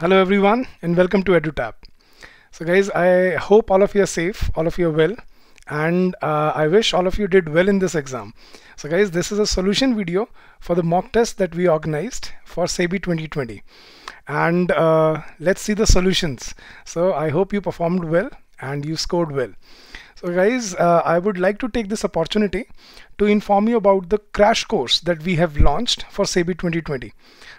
Hello everyone and welcome to EduTap. So guys, I hope all of you are safe, all of you are well and uh, I wish all of you did well in this exam. So guys, this is a solution video for the mock test that we organized for SEBI 2020 and uh, let's see the solutions. So I hope you performed well and you scored well. So guys, uh, I would like to take this opportunity to inform you about the crash course that we have launched for SEBI 2020.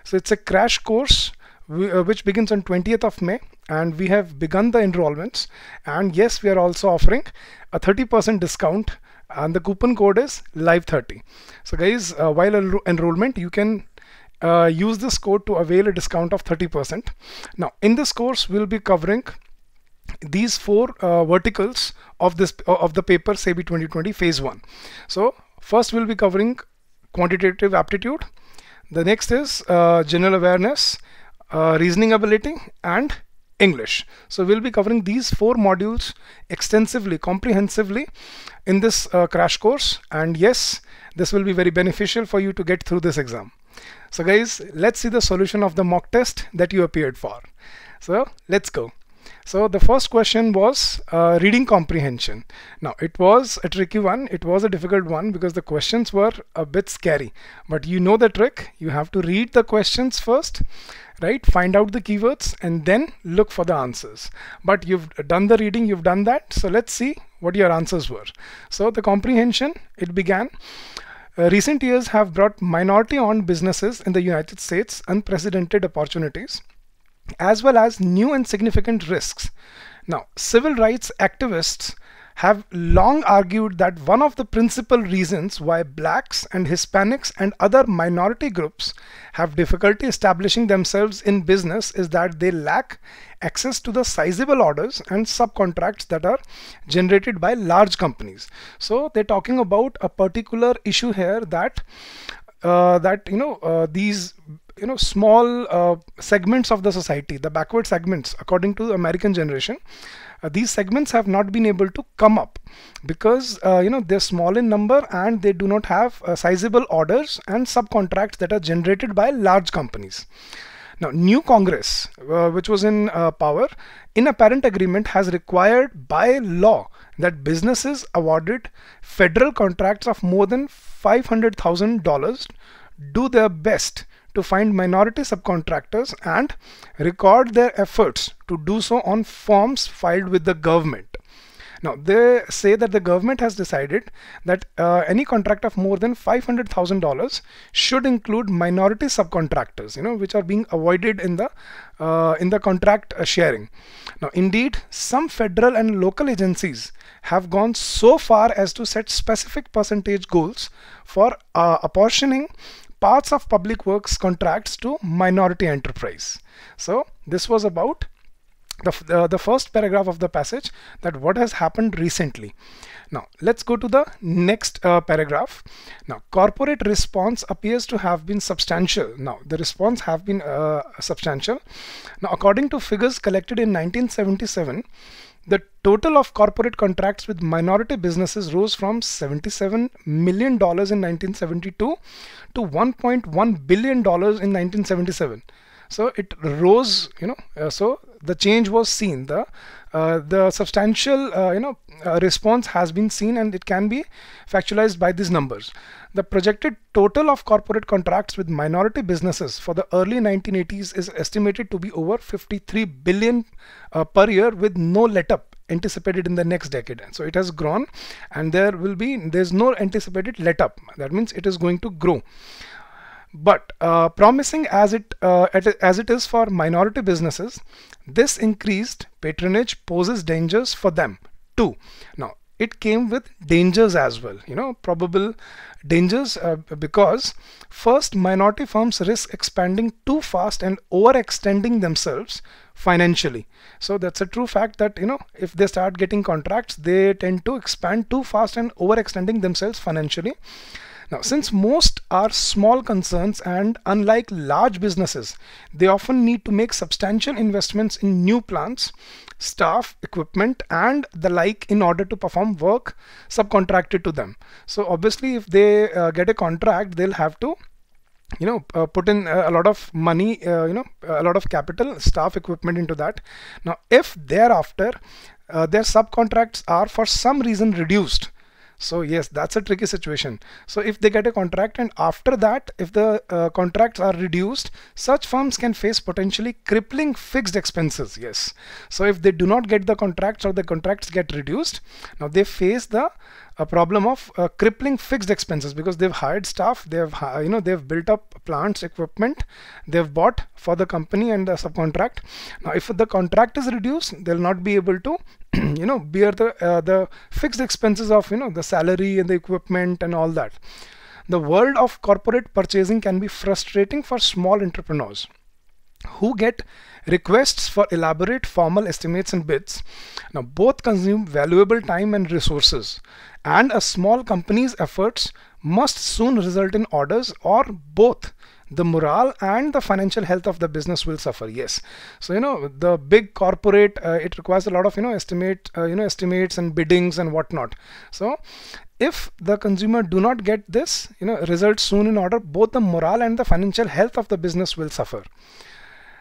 So it's a crash course we, uh, which begins on 20th of May and we have begun the enrollments and yes we are also offering a 30% discount and the coupon code is live30 so guys uh, while enro enrollment you can uh, use this code to avail a discount of 30% now in this course we'll be covering these four uh, verticals of this uh, of the paper SEBI 2020 phase 1 so first we'll be covering quantitative aptitude the next is uh, general awareness uh, reasoning ability and English. So we'll be covering these four modules extensively, comprehensively in this uh, crash course. And yes, this will be very beneficial for you to get through this exam. So guys, let's see the solution of the mock test that you appeared for. So let's go. So the first question was uh, reading comprehension. Now it was a tricky one. It was a difficult one because the questions were a bit scary. But you know the trick. You have to read the questions first right? Find out the keywords and then look for the answers. But you've done the reading, you've done that. So let's see what your answers were. So the comprehension, it began. Uh, recent years have brought minority-owned businesses in the United States unprecedented opportunities, as well as new and significant risks. Now, civil rights activists have long argued that one of the principal reasons why blacks and Hispanics and other minority groups have difficulty establishing themselves in business is that they lack access to the sizable orders and subcontracts that are generated by large companies. So they're talking about a particular issue here that uh, that you know uh, these you know small uh, segments of the society the backward segments according to american generation uh, these segments have not been able to come up because uh, you know they're small in number and they do not have uh, sizable orders and subcontracts that are generated by large companies now new congress uh, which was in uh, power in a parent agreement has required by law that businesses awarded federal contracts of more than $500,000 do their best to find minority subcontractors and record their efforts to do so on forms filed with the government. Now, they say that the government has decided that uh, any contract of more than $500,000 should include minority subcontractors, you know, which are being avoided in the, uh, in the contract uh, sharing. Now, indeed, some federal and local agencies have gone so far as to set specific percentage goals for uh, apportioning parts of public works contracts to minority enterprise. So this was about the, uh, the first paragraph of the passage that what has happened recently. Now let's go to the next uh, paragraph. Now corporate response appears to have been substantial. Now the response have been uh, substantial. Now according to figures collected in 1977, the total of corporate contracts with minority businesses rose from $77 million in 1972 to $1.1 billion in 1977. So it rose, you know, uh, so the change was seen. The uh, the substantial uh, you know uh, response has been seen and it can be factualized by these numbers. The projected total of corporate contracts with minority businesses for the early 1980s is estimated to be over 53 billion per year with no letup anticipated in the next decade so it has grown and there will be there's no anticipated let up that means it is going to grow but uh, promising as it, uh, as it is for minority businesses, this increased patronage poses dangers for them too. Now, it came with dangers as well, you know, probable dangers uh, because first, minority firms risk expanding too fast and overextending themselves financially. So that's a true fact that, you know, if they start getting contracts, they tend to expand too fast and overextending themselves financially. Now, since most are small concerns and unlike large businesses, they often need to make substantial investments in new plants, staff, equipment, and the like in order to perform work subcontracted to them. So, obviously, if they uh, get a contract, they'll have to you know uh, put in uh, a lot of money uh, you know a lot of capital staff equipment into that now if thereafter uh, their subcontracts are for some reason reduced so yes, that's a tricky situation. So if they get a contract and after that, if the uh, contracts are reduced, such firms can face potentially crippling fixed expenses. Yes. So if they do not get the contracts or the contracts get reduced, now they face the a problem of uh, crippling fixed expenses because they've hired staff they've you know they've built up plants equipment they've bought for the company and the subcontract now if the contract is reduced they'll not be able to you know bear the uh, the fixed expenses of you know the salary and the equipment and all that the world of corporate purchasing can be frustrating for small entrepreneurs who get requests for elaborate formal estimates and bids. Now both consume valuable time and resources and a small company's efforts must soon result in orders or both the morale and the financial health of the business will suffer yes so you know the big corporate uh, it requires a lot of you know estimate uh, you know estimates and biddings and whatnot so if the consumer do not get this you know results soon in order both the morale and the financial health of the business will suffer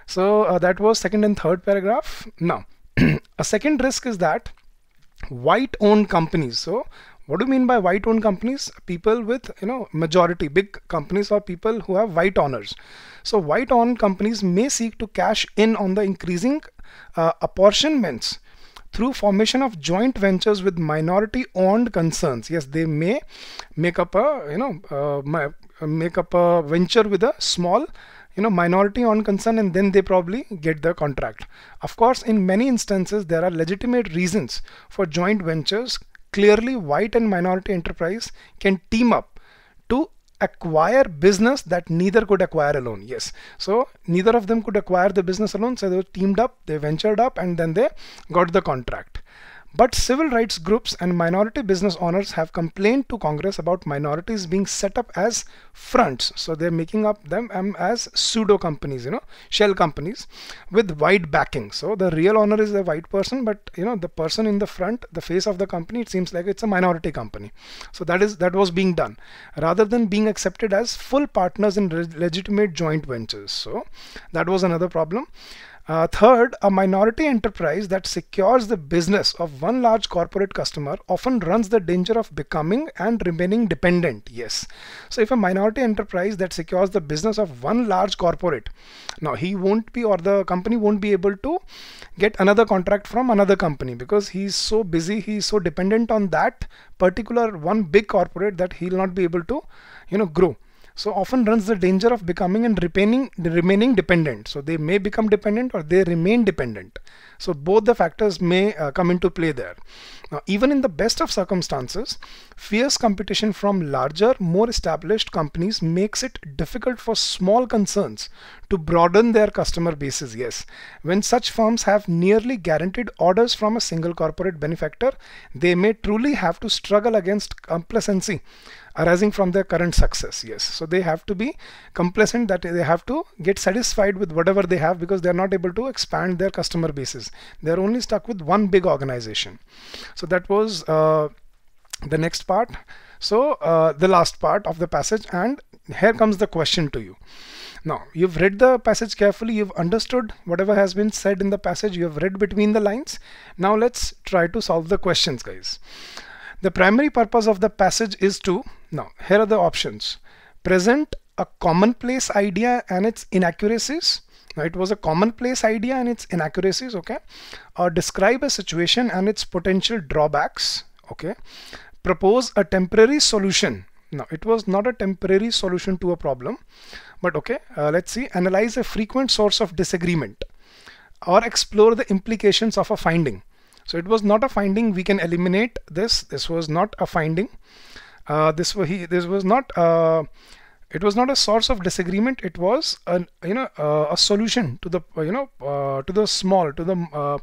so uh, that was second and third paragraph. Now, a second risk is that white owned companies. So what do you mean by white owned companies? People with, you know, majority big companies or people who have white owners. So white owned companies may seek to cash in on the increasing uh, apportionments through formation of joint ventures with minority owned concerns yes they may make up a you know uh, make up a venture with a small you know minority on concern and then they probably get the contract of course in many instances there are legitimate reasons for joint ventures clearly white and minority enterprise can team up to acquire business that neither could acquire alone yes so neither of them could acquire the business alone so they teamed up they ventured up and then they got the contract but civil rights groups and minority business owners have complained to Congress about minorities being set up as fronts. So they're making up them um, as pseudo companies, you know, shell companies with white backing. So the real owner is a white person, but you know, the person in the front, the face of the company, it seems like it's a minority company. So that is that was being done rather than being accepted as full partners in legitimate joint ventures. So that was another problem. Uh, third, a minority enterprise that secures the business of one large corporate customer often runs the danger of becoming and remaining dependent. Yes. So if a minority enterprise that secures the business of one large corporate, now he won't be or the company won't be able to get another contract from another company because he's so busy, he's so dependent on that particular one big corporate that he'll not be able to, you know, grow so often runs the danger of becoming and remaining, remaining dependent. So they may become dependent or they remain dependent. So both the factors may uh, come into play there. Now, even in the best of circumstances, fierce competition from larger, more established companies makes it difficult for small concerns to broaden their customer bases. Yes, when such firms have nearly guaranteed orders from a single corporate benefactor, they may truly have to struggle against complacency arising from their current success yes so they have to be complacent that they have to get satisfied with whatever they have because they are not able to expand their customer bases they are only stuck with one big organization so that was uh, the next part so uh, the last part of the passage and here comes the question to you now you've read the passage carefully you've understood whatever has been said in the passage you have read between the lines now let's try to solve the questions guys the primary purpose of the passage is to, now here are the options, present a commonplace idea and its inaccuracies. Now it was a commonplace idea and its inaccuracies, okay? Or uh, describe a situation and its potential drawbacks, okay? Propose a temporary solution. Now it was not a temporary solution to a problem, but okay, uh, let's see, analyze a frequent source of disagreement or explore the implications of a finding. So it was not a finding. We can eliminate this. This was not a finding. Uh, this, was he, this was not. Uh, it was not a source of disagreement. It was an you know uh, a solution to the you know uh, to the small to the uh,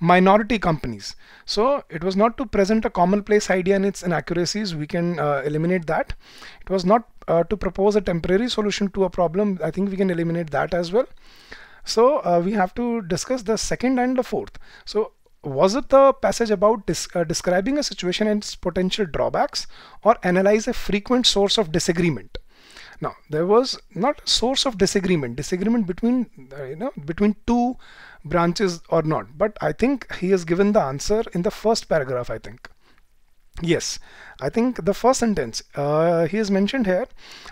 minority companies. So it was not to present a commonplace idea and its inaccuracies. We can uh, eliminate that. It was not to propose a temporary solution to a problem. I think we can eliminate that as well. So uh, we have to discuss the second and the fourth. So was it the passage about dis uh, describing a situation and its potential drawbacks or analyze a frequent source of disagreement now there was not a source of disagreement disagreement between uh, you know between two branches or not but i think he has given the answer in the first paragraph i think Yes, I think the first sentence uh, he has mentioned here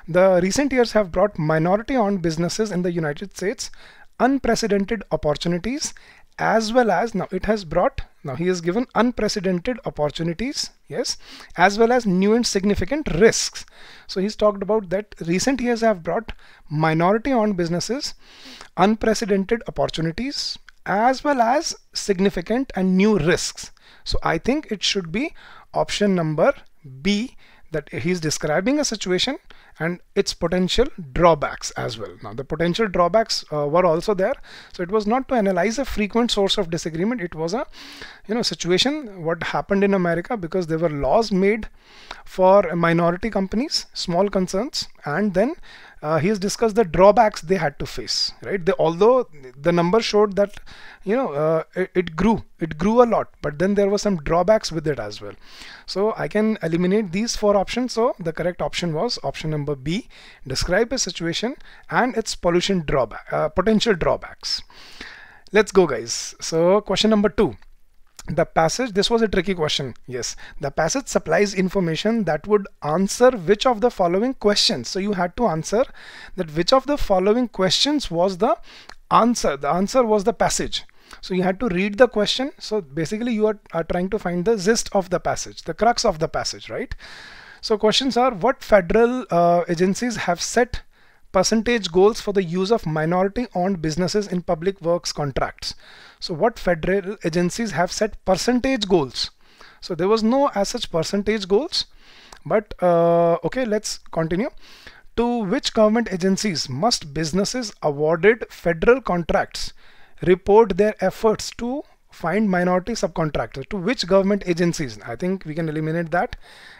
the recent years have brought minority owned businesses in the United States unprecedented opportunities as well as now it has brought now he has given unprecedented opportunities yes as well as new and significant risks so he's talked about that recent years have brought minority owned businesses unprecedented opportunities as well as significant and new risks so i think it should be option number b that he's describing a situation and its potential drawbacks as well. Now the potential drawbacks uh, were also there. So it was not to analyze a frequent source of disagreement. It was a you know situation what happened in America because there were laws made for minority companies, small concerns and then uh, he has discussed the drawbacks they had to face, right? They, although the number showed that, you know, uh, it, it, grew, it grew a lot, but then there were some drawbacks with it as well. So I can eliminate these four options. So the correct option was option number B, describe a situation and its pollution drawback, uh, potential drawbacks. Let's go guys. So question number two the passage this was a tricky question yes the passage supplies information that would answer which of the following questions so you had to answer that which of the following questions was the answer the answer was the passage so you had to read the question so basically you are, are trying to find the gist of the passage the crux of the passage right so questions are what federal uh, agencies have set percentage goals for the use of minority owned businesses in public works contracts so what federal agencies have set percentage goals. So there was no as such percentage goals. But uh, okay, let's continue. To which government agencies must businesses awarded federal contracts report their efforts to find minority subcontractors to which government agencies i think we can eliminate that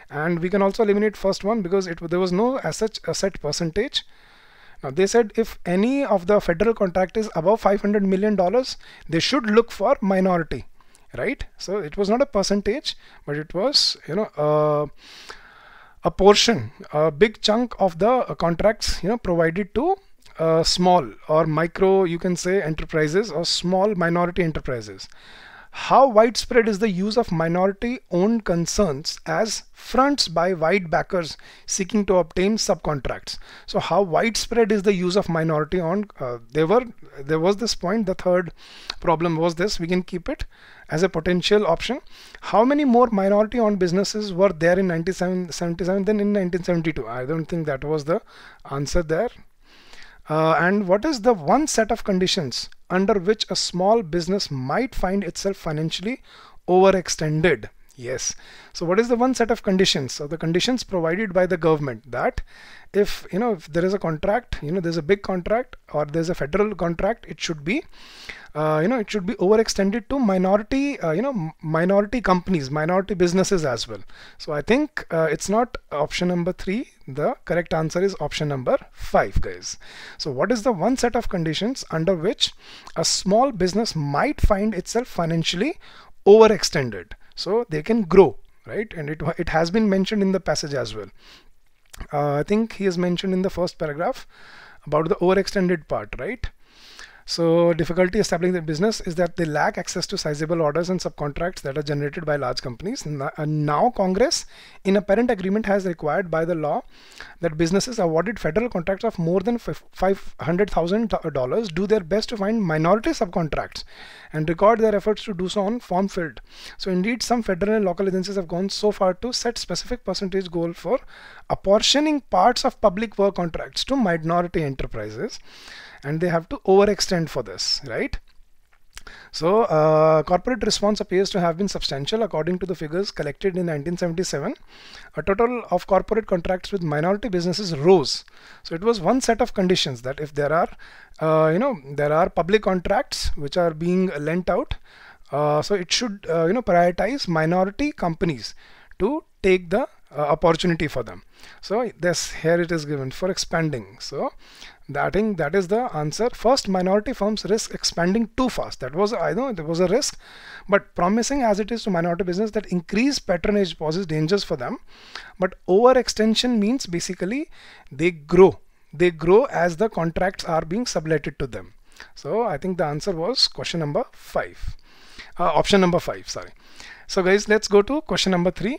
and we can also eliminate first one because it there was no as such a uh, set percentage now they said if any of the federal contract is above 500 million dollars, they should look for minority, right? So it was not a percentage, but it was you know a portion, a big chunk of the contracts you know provided to uh, small or micro, you can say enterprises or small minority enterprises. How widespread is the use of minority owned concerns as fronts by white backers seeking to obtain subcontracts? So how widespread is the use of minority owned? Uh, there were there was this point. The third problem was this. We can keep it as a potential option. How many more minority owned businesses were there in 1977 than in 1972? I don't think that was the answer there. Uh, and what is the one set of conditions under which a small business might find itself financially overextended? Yes. So what is the one set of conditions? So the conditions provided by the government that if you know if there is a contract, you know there's a big contract or there's a federal contract, it should be uh, you know it should be overextended to minority uh, you know minority companies, minority businesses as well. So I think uh, it's not option number three. The correct answer is option number 5 guys. So what is the one set of conditions under which a small business might find itself financially overextended? So they can grow, right? And it, it has been mentioned in the passage as well. Uh, I think he has mentioned in the first paragraph about the overextended part, right? So difficulty establishing their business is that they lack access to sizable orders and subcontracts that are generated by large companies. Now Congress, in a parent agreement, has required by the law that businesses awarded federal contracts of more than $500,000 do their best to find minority subcontracts and record their efforts to do so on form filled. So indeed, some federal and local agencies have gone so far to set specific percentage goal for apportioning parts of public work contracts to minority enterprises and they have to overextend for this, right? So uh, corporate response appears to have been substantial according to the figures collected in 1977. A total of corporate contracts with minority businesses rose. So it was one set of conditions that if there are, uh, you know, there are public contracts which are being lent out, uh, so it should, uh, you know, prioritize minority companies to take the uh, opportunity for them so this here it is given for expanding so that thing that is the answer first minority firms risk expanding too fast that was i know there was a risk but promising as it is to minority business that increased patronage poses dangers for them but overextension means basically they grow they grow as the contracts are being subletted to them so i think the answer was question number 5 uh, option number 5 sorry so guys let's go to question number 3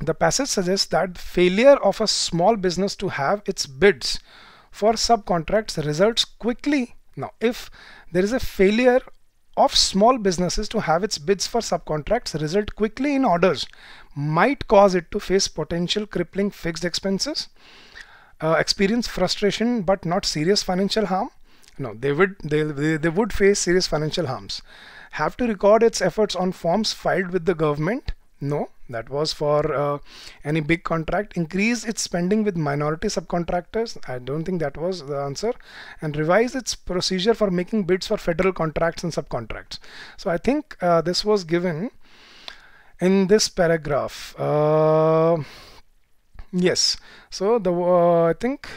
the passage suggests that failure of a small business to have its bids for subcontracts results quickly. Now, if there is a failure of small businesses to have its bids for subcontracts result quickly in orders might cause it to face potential crippling fixed expenses, uh, experience frustration but not serious financial harm. No, they would they, they, they would face serious financial harms. Have to record its efforts on forms filed with the government no, that was for uh, any big contract. Increase its spending with minority subcontractors. I don't think that was the answer. And revise its procedure for making bids for federal contracts and subcontracts. So I think uh, this was given in this paragraph. Uh, yes. So the uh, I think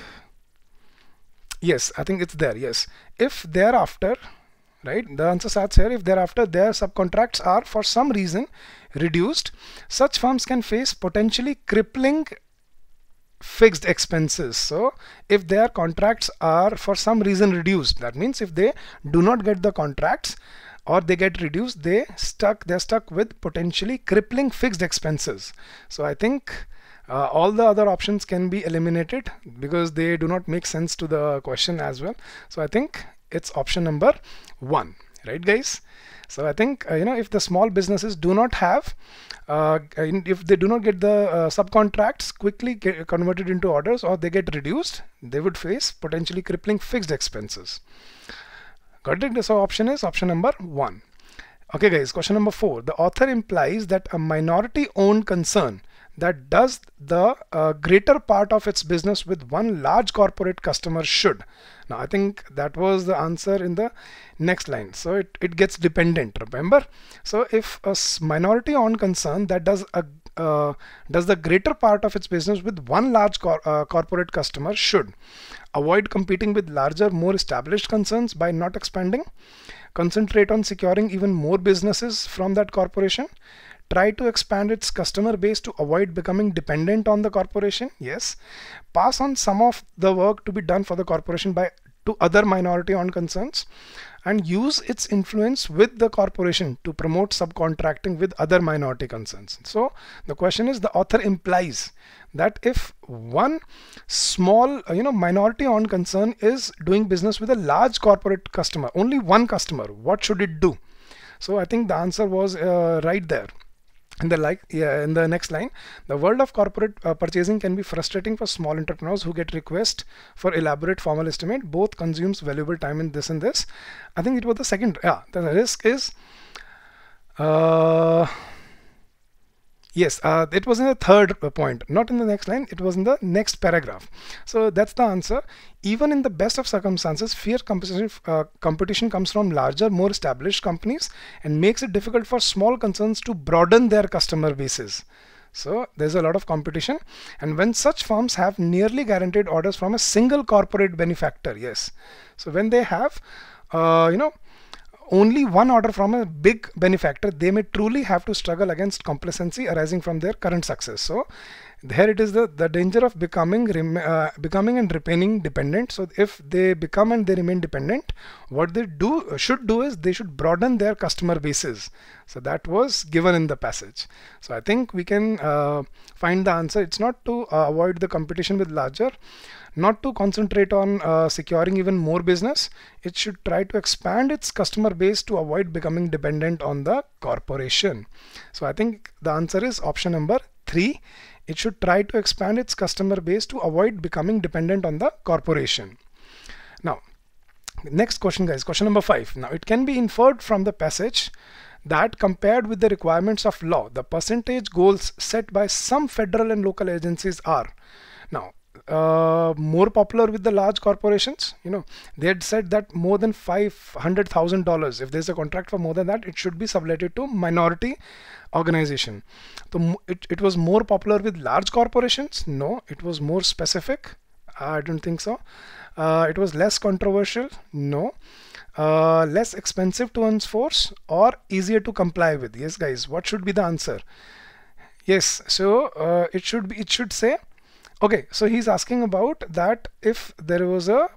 yes, I think it's there. Yes. If thereafter right the answer starts here if thereafter their subcontracts are for some reason reduced such firms can face potentially crippling fixed expenses so if their contracts are for some reason reduced that means if they do not get the contracts or they get reduced they stuck they're stuck with potentially crippling fixed expenses so i think uh, all the other options can be eliminated because they do not make sense to the question as well so i think it's option number one right guys so I think uh, you know if the small businesses do not have uh, if they do not get the uh, subcontracts quickly converted into orders or they get reduced they would face potentially crippling fixed expenses got it so option is option number one okay guys question number four the author implies that a minority owned concern that does the uh, greater part of its business with one large corporate customer should now I think that was the answer in the next line so it, it gets dependent remember so if a minority owned concern that does a uh, does the greater part of its business with one large cor uh, corporate customer should avoid competing with larger more established concerns by not expanding concentrate on securing even more businesses from that corporation try to expand its customer base to avoid becoming dependent on the corporation yes pass on some of the work to be done for the corporation by to other minority owned concerns and use its influence with the corporation to promote subcontracting with other minority concerns. So the question is the author implies that if one small uh, you know minority owned concern is doing business with a large corporate customer only one customer what should it do so I think the answer was uh, right there in the like yeah, in the next line the world of corporate uh, purchasing can be frustrating for small entrepreneurs who get requests for elaborate formal estimate both consumes valuable time in this and this i think it was the second yeah the risk is uh, Yes, uh, it was in the third point, not in the next line, it was in the next paragraph. So that's the answer. Even in the best of circumstances, fear competition, uh, competition comes from larger, more established companies and makes it difficult for small concerns to broaden their customer bases. So there's a lot of competition. And when such firms have nearly guaranteed orders from a single corporate benefactor, yes. So when they have, uh, you know, only one order from a big benefactor, they may truly have to struggle against complacency arising from their current success. So here it is the, the danger of becoming uh, becoming and remaining dependent. So if they become and they remain dependent, what they do should do is they should broaden their customer bases. So that was given in the passage. So I think we can uh, find the answer. It's not to uh, avoid the competition with larger not to concentrate on uh, securing even more business. It should try to expand its customer base to avoid becoming dependent on the corporation. So I think the answer is option number three. It should try to expand its customer base to avoid becoming dependent on the corporation. Now, next question guys, question number five. Now it can be inferred from the passage that compared with the requirements of law, the percentage goals set by some federal and local agencies are. Now, uh, more popular with the large corporations. You know, they had said that more than $500,000, if there's a contract for more than that, it should be subletted to minority organization. So it, it was more popular with large corporations. No, it was more specific. I don't think so. Uh, it was less controversial. No. Uh, less expensive to enforce or easier to comply with. Yes, guys, what should be the answer? Yes, so uh, it should be, it should say Okay, so he's asking about that if there was a,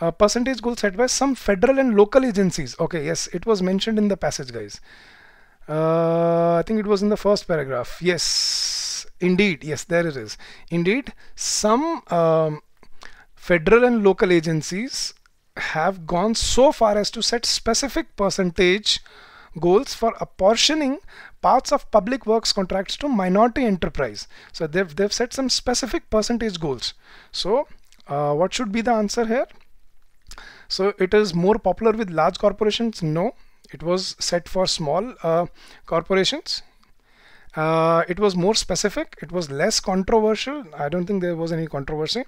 a, percentage goal set by some federal and local agencies. Okay, yes, it was mentioned in the passage, guys. Uh, I think it was in the first paragraph. Yes, indeed. Yes, there it is. Indeed, some um, federal and local agencies have gone so far as to set specific percentage goals for apportioning parts of public works contracts to minority enterprise. So they've, they've set some specific percentage goals. So uh, what should be the answer here? So it is more popular with large corporations? No, it was set for small uh, corporations. Uh, it was more specific. It was less controversial. I don't think there was any controversy.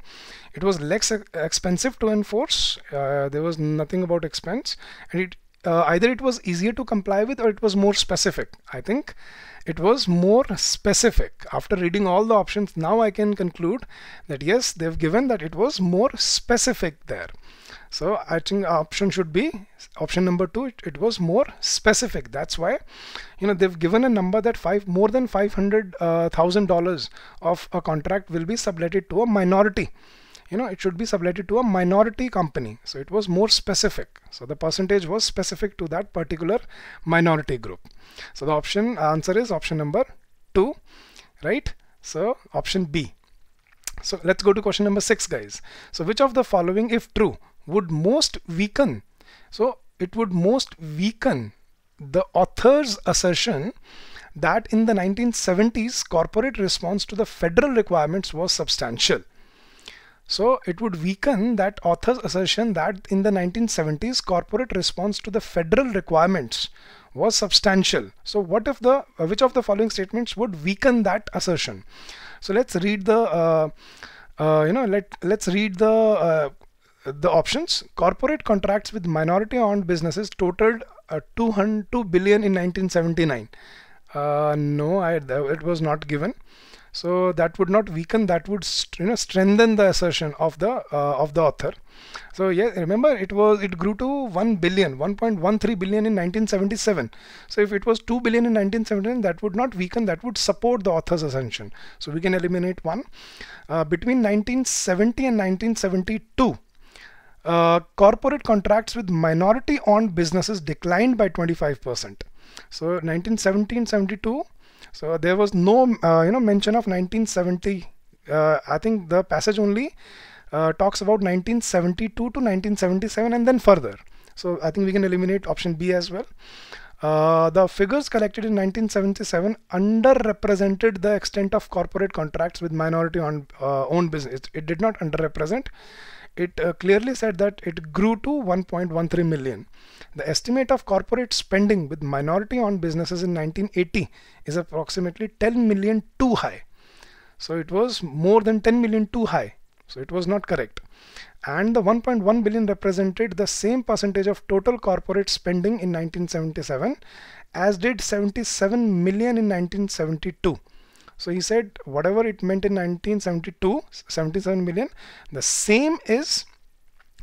It was less expensive to enforce. Uh, there was nothing about expense, and it uh, either it was easier to comply with or it was more specific. I think it was more specific. After reading all the options, now I can conclude that yes, they've given that it was more specific there. So I think option should be option number two. It, it was more specific. That's why, you know, they've given a number that five more than five hundred uh, thousand dollars of a contract will be subletted to a minority you know it should be subletted to a minority company so it was more specific so the percentage was specific to that particular minority group so the option answer is option number 2 right so option B so let's go to question number 6 guys so which of the following if true would most weaken so it would most weaken the author's assertion that in the 1970s corporate response to the federal requirements was substantial so it would weaken that author's assertion that in the 1970s corporate response to the federal requirements was substantial. So what if the uh, which of the following statements would weaken that assertion? So let's read the uh, uh, you know let let's read the uh, the options. Corporate contracts with minority-owned businesses totaled 202 uh, billion in 1979. Uh, no, I, it was not given so that would not weaken that would you know strengthen the assertion of the uh, of the author so yeah remember it was it grew to 1 billion 1.13 billion in 1977 so if it was 2 billion in 1977 that would not weaken that would support the author's assertion so we can eliminate one uh, between 1970 and 1972 uh, corporate contracts with minority owned businesses declined by 25 percent so 1917 72 so there was no uh, you know mention of 1970. Uh, I think the passage only uh, talks about 1972 to 1977 and then further. So I think we can eliminate option B as well. Uh, the figures collected in 1977 underrepresented the extent of corporate contracts with minority on, uh, owned business. It, did not underrepresent. It uh, clearly said that it grew to 1.13 million. The estimate of corporate spending with minority owned businesses in 1980 is approximately 10 million too high. So it was more than 10 million too high. So it was not correct. And the 1.1 billion represented the same percentage of total corporate spending in 1977 as did 77 million in 1972. So he said whatever it meant in 1972, 77 million, the same is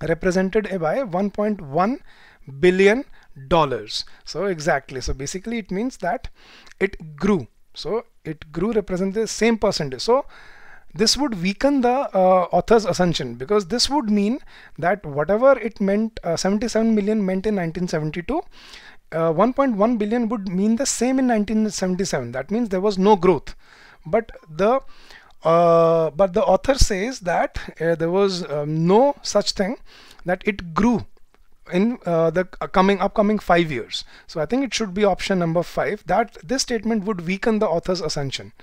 represented by 1.1 billion dollars so exactly so basically it means that it grew so it grew represents the same percentage so this would weaken the uh, author's assumption because this would mean that whatever it meant uh, 77 million meant in 1972 uh, 1.1 billion would mean the same in 1977 that means there was no growth but the uh, but the author says that uh, there was um, no such thing that it grew in uh, the coming upcoming five years. So I think it should be option number five that this statement would weaken the author's assumption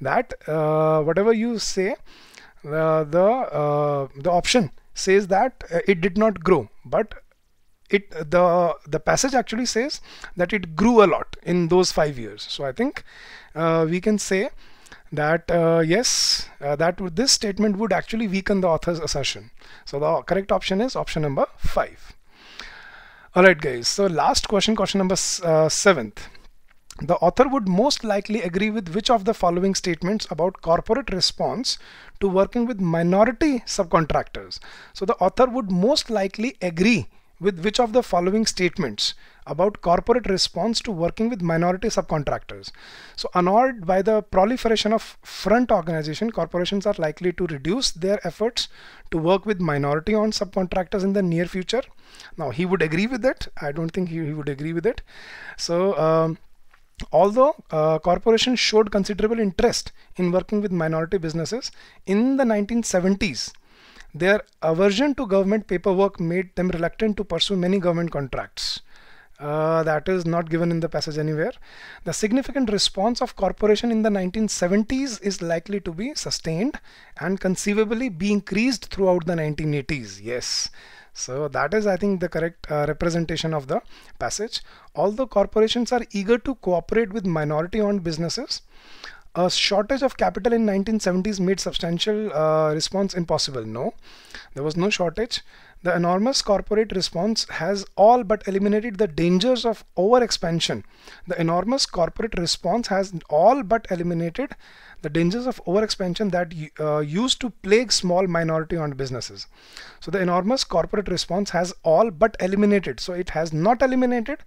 that uh, whatever you say, uh, the the option says that uh, it did not grow, but it the the passage actually says that it grew a lot in those five years. So I think uh, we can say that uh, yes uh, that this statement would actually weaken the author's assertion so the correct option is option number 5 all right, guys. So last question, question number uh, seventh. The author would most likely agree with which of the following statements about corporate response to working with minority subcontractors. So the author would most likely agree with which of the following statements about corporate response to working with minority subcontractors. So annoyed by the proliferation of front organization, corporations are likely to reduce their efforts to work with minority owned subcontractors in the near future. Now he would agree with that. I don't think he, he would agree with it. So um, Although uh, corporations showed considerable interest in working with minority businesses in the 1970s, their aversion to government paperwork made them reluctant to pursue many government contracts. Uh, that is not given in the passage anywhere. The significant response of corporation in the 1970s is likely to be sustained and conceivably be increased throughout the 1980s. Yes. So that is, I think, the correct uh, representation of the passage. Although corporations are eager to cooperate with minority-owned businesses, a shortage of capital in 1970s made substantial uh, response impossible. No, there was no shortage. The enormous corporate response has all but eliminated the dangers of overexpansion. The enormous corporate response has all but eliminated the dangers of overexpansion that uh, used to plague small minority-owned businesses. So the enormous corporate response has all but eliminated. So it has not eliminated.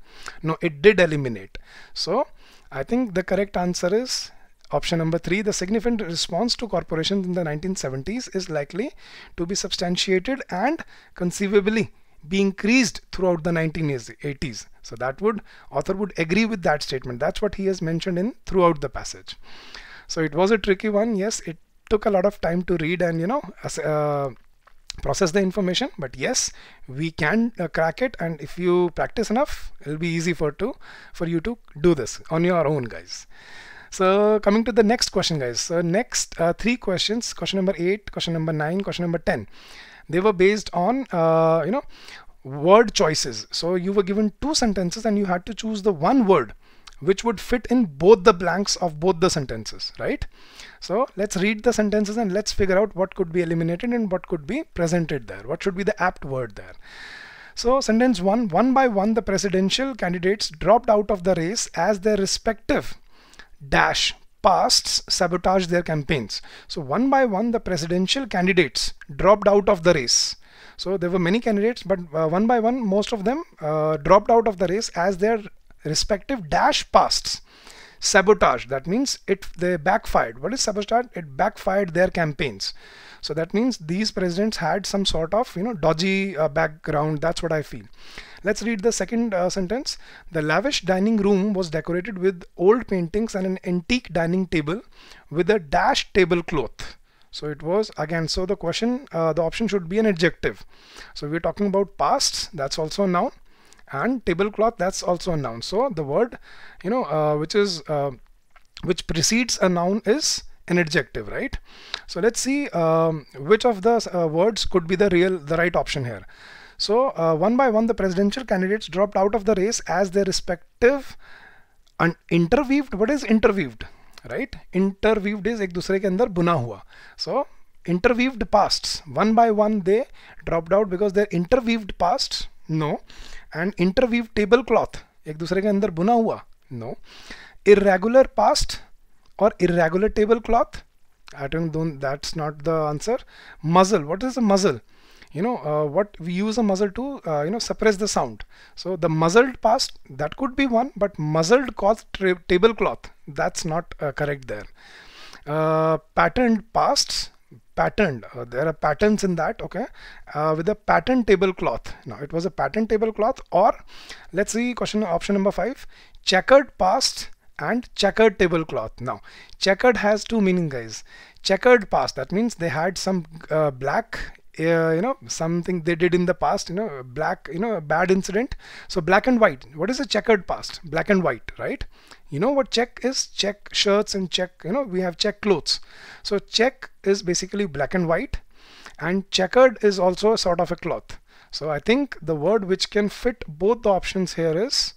No, it did eliminate. So I think the correct answer is Option number three, the significant response to corporations in the 1970s is likely to be substantiated and conceivably be increased throughout the 1980s. So that would, author would agree with that statement. That's what he has mentioned in throughout the passage. So it was a tricky one. Yes, it took a lot of time to read and, you know, uh, process the information but yes we can uh, crack it and if you practice enough it'll be easy for to for you to do this on your own guys so coming to the next question, guys. So next uh, three questions, question number eight, question number nine, question number 10. They were based on, uh, you know, word choices. So you were given two sentences and you had to choose the one word which would fit in both the blanks of both the sentences, right? So let's read the sentences and let's figure out what could be eliminated and what could be presented there. What should be the apt word there? So sentence one, one by one, the presidential candidates dropped out of the race as their respective dash pasts sabotage their campaigns. So one by one, the presidential candidates dropped out of the race. So there were many candidates, but uh, one by one, most of them uh, dropped out of the race as their respective dash pasts sabotage. That means it they backfired. What is sabotage? It backfired their campaigns. So that means these presidents had some sort of you know dodgy uh, background. That's what I feel. Let's read the second uh, sentence. The lavish dining room was decorated with old paintings and an antique dining table with a dash tablecloth. So it was again, so the question, uh, the option should be an adjective. So we're talking about past, that's also a noun and tablecloth, that's also a noun. So the word, you know, uh, which is, uh, which precedes a noun is an adjective right so let's see um, which of the uh, words could be the real the right option here so uh, one by one, the presidential candidates dropped out of the race as their respective and interweaved. What is interweaved? Right? Interweaved is एक दूसरे के अंदर बुना हुआ. So interweaved pasts. One by one, they dropped out because their interweaved pasts. No. And interweaved tablecloth. एक दूसरे के अंदर बुना हुआ. No. Irregular past or irregular tablecloth. I don't That's not the answer. Muzzle. What is a muzzle? you know uh, what we use a muzzle to uh, you know suppress the sound so the muzzled past that could be one but muzzled cloth tablecloth that's not uh, correct there uh, patterned pasts patterned uh, there are patterns in that okay uh, with a patterned tablecloth now it was a patterned tablecloth or let's see question option number five checkered past and checkered tablecloth now checkered has two meaning guys checkered past that means they had some uh, black uh, you know something they did in the past you know black you know a bad incident so black and white what is a checkered past black and white right you know what check is check shirts and check you know we have check clothes so check is basically black and white and checkered is also a sort of a cloth so I think the word which can fit both the options here is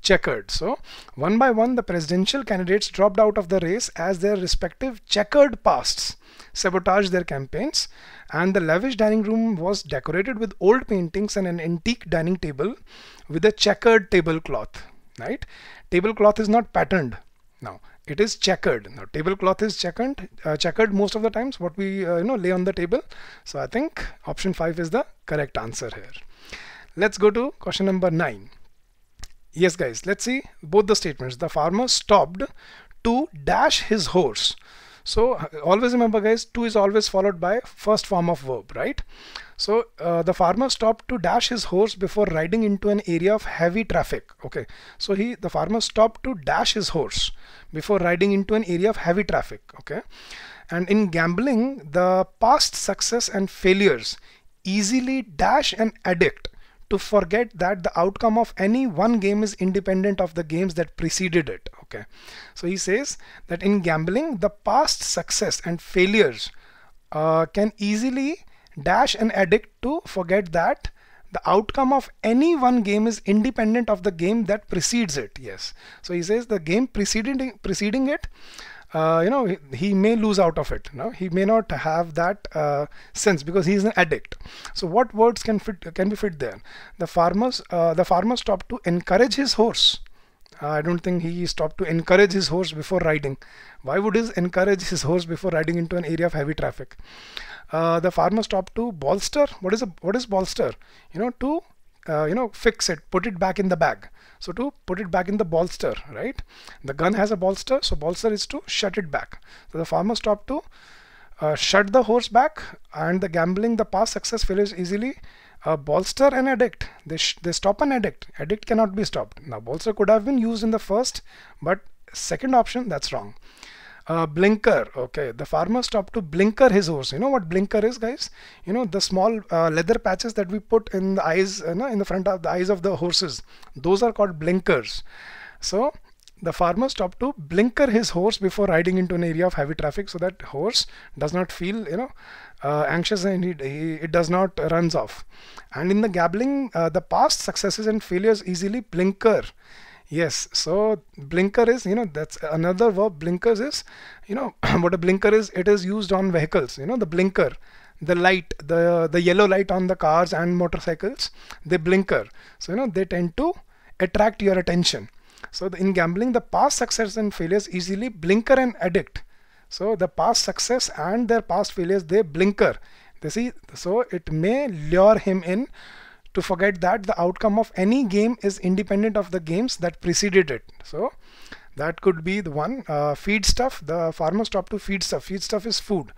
checkered. So one by one, the presidential candidates dropped out of the race as their respective checkered pasts sabotage their campaigns. And the lavish dining room was decorated with old paintings and an antique dining table with a checkered tablecloth. Right? Tablecloth is not patterned now it is checkered now tablecloth is checkered uh, checkered most of the times what we uh, you know lay on the table so i think option 5 is the correct answer here let's go to question number 9 yes guys let's see both the statements the farmer stopped to dash his horse so uh, always remember guys, to is always followed by first form of verb, right? So uh, the farmer stopped to dash his horse before riding into an area of heavy traffic. Okay, so he the farmer stopped to dash his horse before riding into an area of heavy traffic. Okay, and in gambling, the past success and failures easily dash an addict to forget that the outcome of any one game is independent of the games that preceded it. Okay. So he says that in gambling, the past success and failures uh, can easily dash an addict to forget that the outcome of any one game is independent of the game that precedes it yes so he says the game preceding preceding it uh, you know he, may lose out of it No, he may not have that uh, sense because he is an addict so what words can fit can be fit there the farmers uh, the farmer stopped to encourage his horse uh, I don't think he stopped to encourage his horse before riding. Why would he encourage his horse before riding into an area of heavy traffic? Uh, the farmer stopped to bolster. What is a what is bolster? You know, to you know, fix it, put it back in the bag. So to put it back in the bolster, right? The gun has a bolster, so bolster is to shut it back. So the farmer stopped to uh, shut the horse back and the gambling, the past success failures easily a bolster an addict. They, they stop an addict. Addict cannot be stopped. Now bolster could have been used in the first, but second option, that's wrong uh, blinker okay the farmer stopped to blinker his horse you know what blinker is guys you know the small uh, leather patches that we put in the eyes you know, in the front of the eyes of the horses those are called blinkers so the farmer stopped to blinker his horse before riding into an area of heavy traffic so that horse does not feel you know uh, anxious and he, he, it does not runs off and in the gambling uh, the past successes and failures easily blinker yes so blinker is you know that's another verb blinkers is you know what a blinker is it is used on vehicles you know the blinker the light the the yellow light on the cars and motorcycles they blinker so you know they tend to attract your attention so the, in gambling the past success and failures easily blinker and addict so the past success and their past failures they blinker they see so it may lure him in to forget that the outcome of any game is independent of the games that preceded it. So that could be the one. Uh, feed stuff, the farmer stop to feed stuff. Feed stuff is food.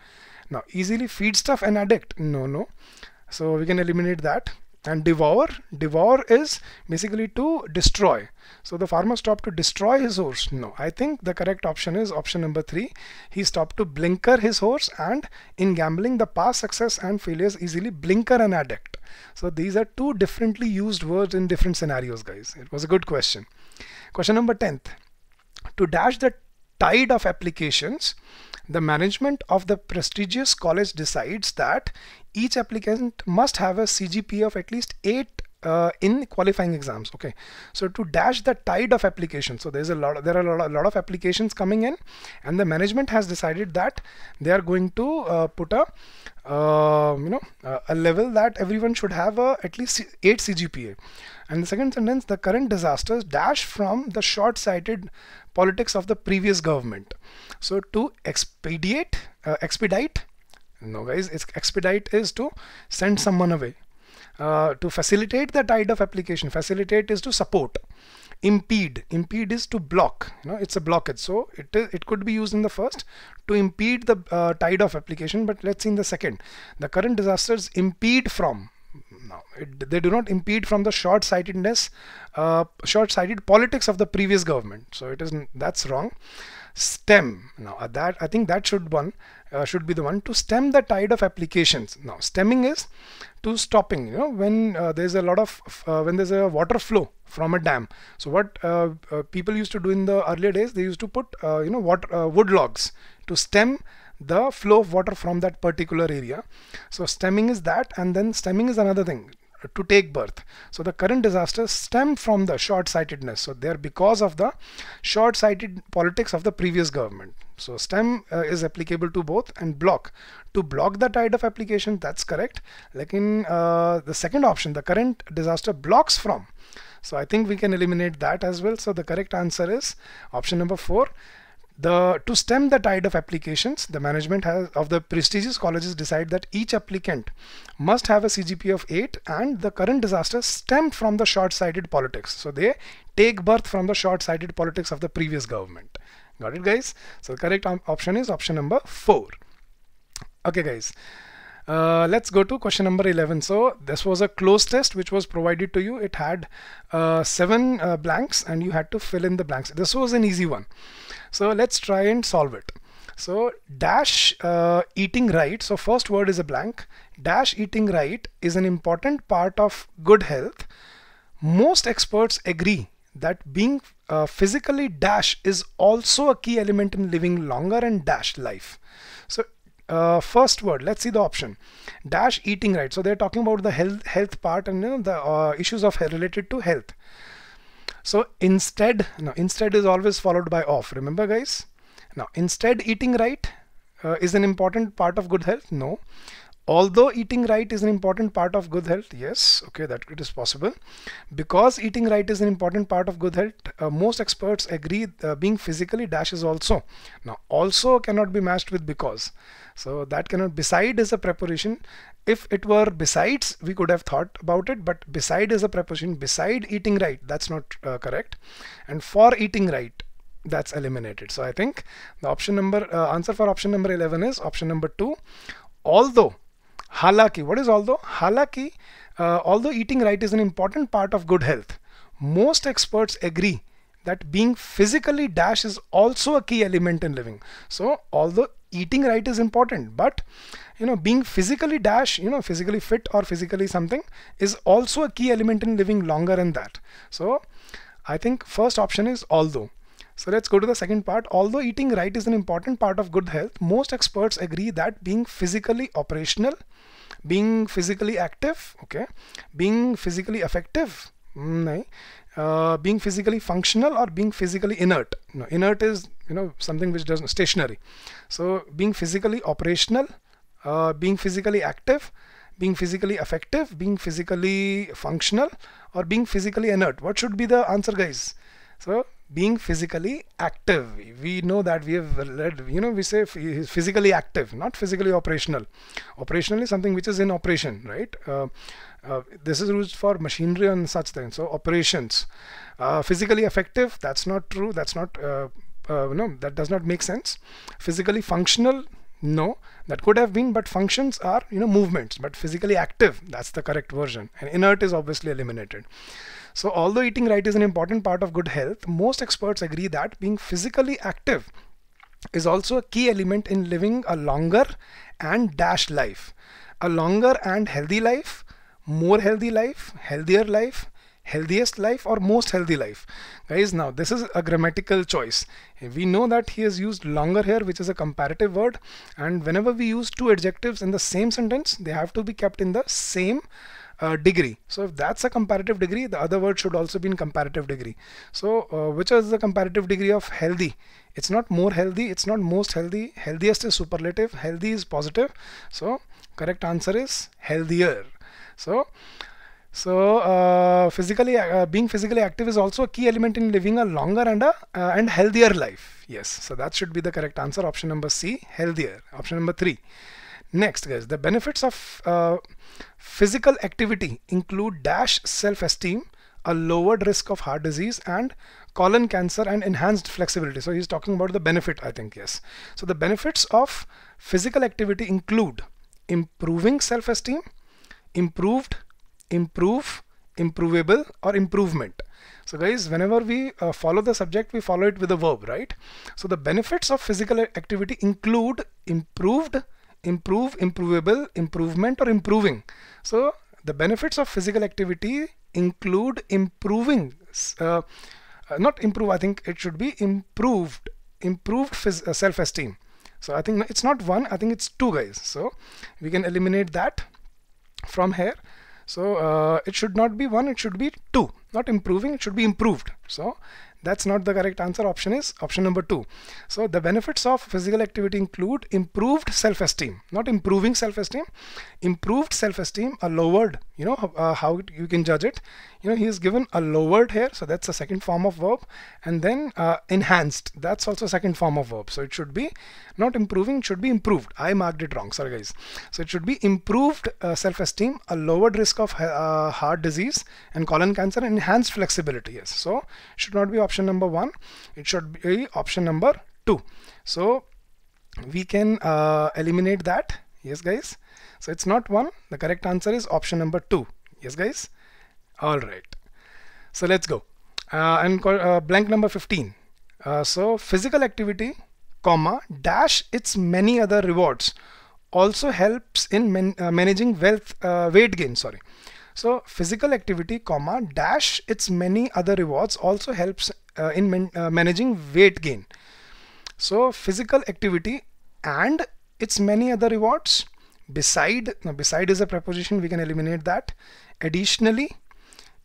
Now easily feed stuff and addict. No, no. So we can eliminate that and devour devour is basically to destroy so the farmer stopped to destroy his horse no i think the correct option is option number three he stopped to blinker his horse and in gambling the past success and failures easily blinker an addict so these are two differently used words in different scenarios guys it was a good question question number 10th to dash the tide of applications the management of the prestigious college decides that each applicant must have a CGPA of at least 8 uh, in qualifying exams okay so to dash the tide of applications so there's a lot of, there are a lot, a lot of applications coming in and the management has decided that they are going to uh, put a uh, you know uh, a level that everyone should have a, at least 8 CGPA and the second sentence the current disasters dash from the short-sighted politics of the previous government so to expedite uh, expedite no, guys, expedite is to send someone away. Uh, to facilitate the tide of application, facilitate is to support. Impede, impede is to block. You know, it's a blockage. So it it could be used in the first to impede the uh, tide of application. But let's see in the second, the current disasters impede from now they do not impede from the short-sightedness uh, short-sighted politics of the previous government so it is isn't. that's wrong stem now uh, that i think that should one uh, should be the one to stem the tide of applications. Now, stemming is to stopping. You know, when uh, there's a lot of uh, when there's a water flow from a dam. So what uh, uh, people used to do in the earlier days, they used to put uh, you know water, wood logs to stem the flow of water from that particular area. So stemming is that, and then stemming is another thing to take birth. So the current disasters stem from the short-sightedness. So they're because of the short-sighted politics of the previous government. So stem uh, is applicable to both and block. To block the tide of application, that's correct. Like in uh, the second option, the current disaster blocks from. So I think we can eliminate that as well. So the correct answer is option number four. The, to stem the tide of applications, the management has, of the prestigious colleges decide that each applicant must have a CGP of 8 and the current disaster stemmed from the short-sighted politics. So they take birth from the short-sighted politics of the previous government got it guys so the correct option is option number 4 okay guys uh, let's go to question number 11 so this was a closed test which was provided to you it had uh, seven uh, blanks and you had to fill in the blanks this was an easy one so let's try and solve it so dash uh, eating right so first word is a blank dash eating right is an important part of good health most experts agree that being uh, physically dash is also a key element in living longer and dash life. So uh, first word, let's see the option. Dash eating right. So they're talking about the health health part and you know, the uh, issues of related to health. So instead, no, instead is always followed by off. Remember guys? Now instead eating right uh, is an important part of good health. No although eating right is an important part of good health yes okay that it is possible because eating right is an important part of good health uh, most experts agree uh, being physically dash is also now also cannot be matched with because so that cannot beside is a preposition if it were besides we could have thought about it but beside is a preposition beside eating right that's not uh, correct and for eating right that's eliminated so i think the option number uh, answer for option number 11 is option number 2 although Halaki, what is although? Halaki, uh, although eating right is an important part of good health, most experts agree that being physically dash is also a key element in living. So although eating right is important, but you know, being physically dash, you know, physically fit or physically something is also a key element in living longer than that. So I think first option is although. So let's go to the second part. Although eating right is an important part of good health, most experts agree that being physically operational being physically active okay being physically effective hmm, uh, being physically functional or being physically inert no, inert is you know something which doesn't stationary so being physically operational uh, being physically active being physically effective being physically functional or being physically inert what should be the answer guys so being physically active we know that we have led you know we say physically active not physically operational operational is something which is in operation right uh, uh, this is used for machinery and such things so operations uh, physically effective that's not true that's not uh, uh, no that does not make sense physically functional no that could have been but functions are you know movements but physically active that's the correct version and inert is obviously eliminated so although eating right is an important part of good health, most experts agree that being physically active is also a key element in living a longer and dash life. A longer and healthy life, more healthy life, healthier life, healthiest life or most healthy life guys now this is a grammatical choice we know that he has used longer here which is a comparative word and whenever we use two adjectives in the same sentence they have to be kept in the same uh, degree. So if that's a comparative degree, the other word should also be in comparative degree. So uh, which is the comparative degree of healthy? It's not more healthy, it's not most healthy. Healthiest is superlative, healthy is positive. So correct answer is healthier. So so uh, physically uh, being physically active is also a key element in living a longer and a uh, and healthier life. Yes, so that should be the correct answer. Option number C, healthier. Option number three. Next guys, the benefits of uh, physical activity include dash self-esteem, a lowered risk of heart disease and colon cancer and enhanced flexibility. So he's talking about the benefit, I think, yes. So the benefits of physical activity include improving self-esteem, improved, improve, improvable or improvement. So guys, whenever we uh, follow the subject, we follow it with a verb, right? So the benefits of physical activity include improved, improve, improvable, improvement or improving. So the benefits of physical activity include improving, uh, uh, not improve, I think it should be improved, improved uh, self-esteem. So I think it's not one, I think it's two guys. So we can eliminate that from here. So uh, it should not be one, it should be two not improving it should be improved so that's not the correct answer option is option number two so the benefits of physical activity include improved self-esteem not improving self-esteem improved self-esteem a lowered you know uh, how you can judge it you know he is given a lowered here so that's the second form of verb and then uh, enhanced that's also second form of verb so it should be not improving should be improved I marked it wrong sorry guys so it should be improved uh, self-esteem a lowered risk of uh, heart disease and colon cancer and enhance flexibility yes so should not be option number one it should be option number two so we can uh, eliminate that yes guys so it's not one the correct answer is option number two yes guys all right so let's go uh, and uh, blank number 15 uh, so physical activity comma dash its many other rewards also helps in man, uh, managing wealth uh, weight gain sorry so physical activity comma dash its many other rewards also helps uh, in man uh, managing weight gain. So physical activity and its many other rewards beside now beside is a preposition we can eliminate that additionally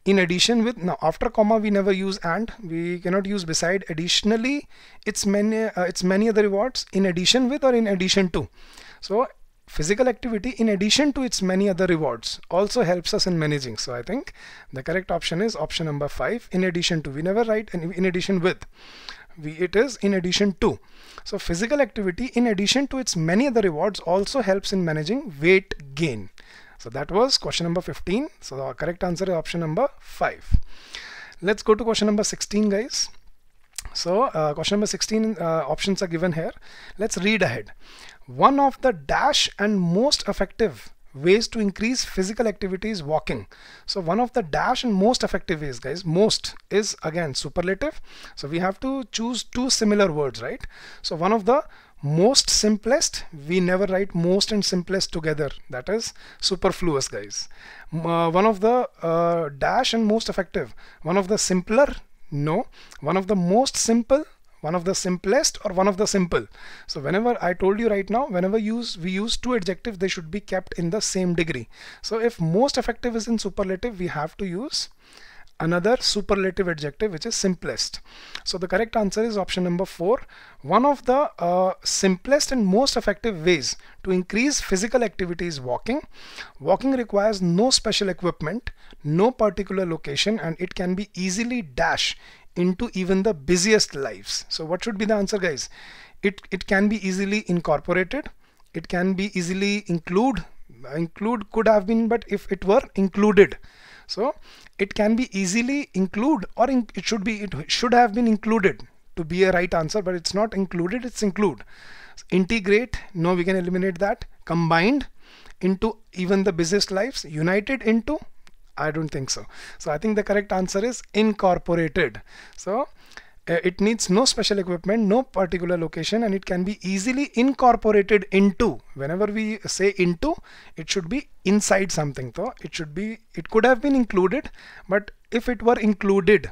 in addition with now after comma we never use and we cannot use beside additionally it's many uh, it's many other rewards in addition with or in addition to so physical activity in addition to its many other rewards also helps us in managing so i think the correct option is option number five in addition to we never write and in addition with we it is in addition to so physical activity in addition to its many other rewards also helps in managing weight gain so that was question number 15 so the correct answer is option number five let's go to question number 16 guys so uh, question number 16 uh, options are given here let's read ahead one of the dash and most effective ways to increase physical activity is walking. So one of the dash and most effective ways guys, most is again superlative. So we have to choose two similar words, right? So one of the most simplest we never write most and simplest together that is superfluous guys uh, one of the uh, dash and most effective one of the simpler no one of the most simple one of the simplest or one of the simple so whenever I told you right now whenever use we use two adjectives they should be kept in the same degree so if most effective is in superlative we have to use another superlative adjective which is simplest so the correct answer is option number four one of the uh, simplest and most effective ways to increase physical activity is walking walking requires no special equipment no particular location and it can be easily dash into even the busiest lives. So what should be the answer guys? It, it can be easily incorporated. It can be easily include. Include could have been but if it were included. So it can be easily include or in, it should be it should have been included to be a right answer but it's not included it's include. So integrate no we can eliminate that combined into even the busiest lives united into I don't think so. So I think the correct answer is incorporated. So uh, it needs no special equipment no particular location and it can be easily incorporated into whenever we say into it should be inside something so it should be it could have been included but if it were included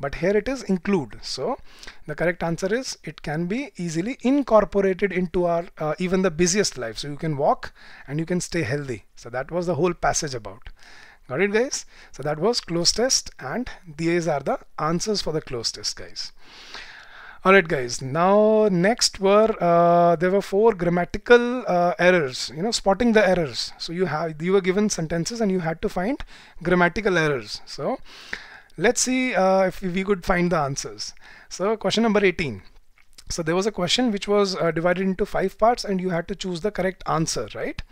but here it is include so the correct answer is it can be easily incorporated into our uh, even the busiest life so you can walk and you can stay healthy so that was the whole passage about Got it guys? So that was close test and these are the answers for the close test guys. Alright guys, now next were, uh, there were four grammatical uh, errors, you know, spotting the errors. So you have, you were given sentences and you had to find grammatical errors. So let's see uh, if we could find the answers. So question number 18. So there was a question which was uh, divided into five parts and you had to choose the correct answer, right?